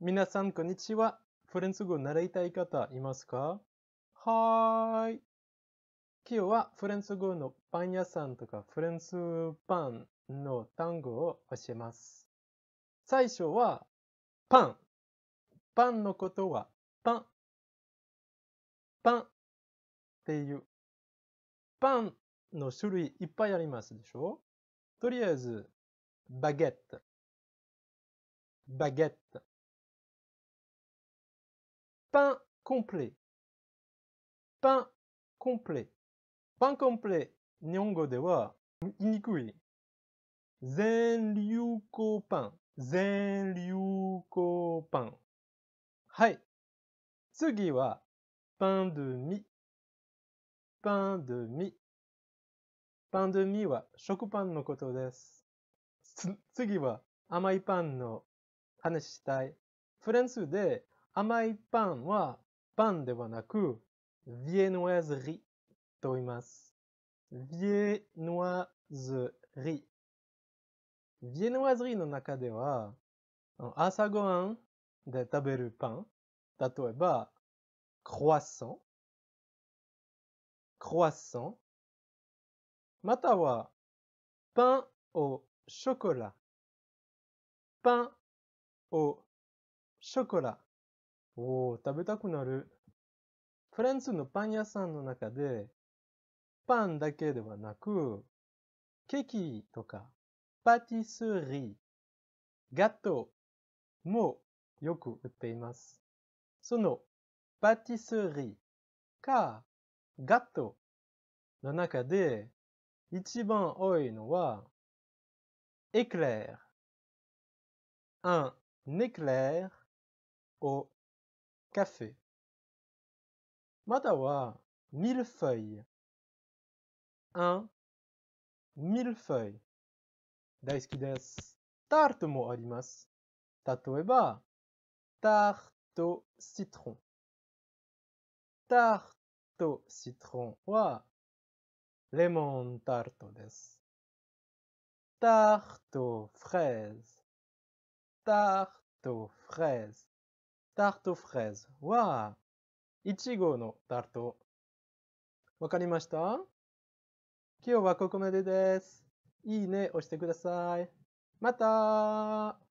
皆さん、こんにちは。フランス語習いたい方いますかはーい。今日はフランス語のパン屋さんとかフランスパンの単語を教えます。最初はパン。パンのことはパン。パンっていう。パンの種類いっぱいありますでしょとりあえず、バゲット。バゲット。pain complet. pain complet. pain complet. 日本語では言いにくい。全流行パン。全流行パン。はい。次は、パンドミ。パンドミ。パンドミは食パンのことです。次は甘いパンの話したい。フランスで Amai pan wa pan de wa naku viennoiserie to iimasu. Viennoiserie. Viennoiserie no Asagoan de taberu pan, tatoeba croissant. Croissant. Matawa pain au chocolat. Pain au chocolat. おお、食べたくなる。フランスのパン屋さんの中で、パンだけではなく、ケーキとか、パティスリー、ガットもよく売っています。そのパティスリーかガットの中で一番多いのは、エクレー。un éclair au café. Madawa, millefeuille. Un millefeuille. Daisuki desu. Tarte mo arimasu. Tatoeba, tarte au citron. Tarte au citron wa lemon tarte des. Tarte aux fraises. Tarte aux fraises. t a トフ e ーズは、いちごのタルト。わかりました今日はここまでです。いいね押してください。また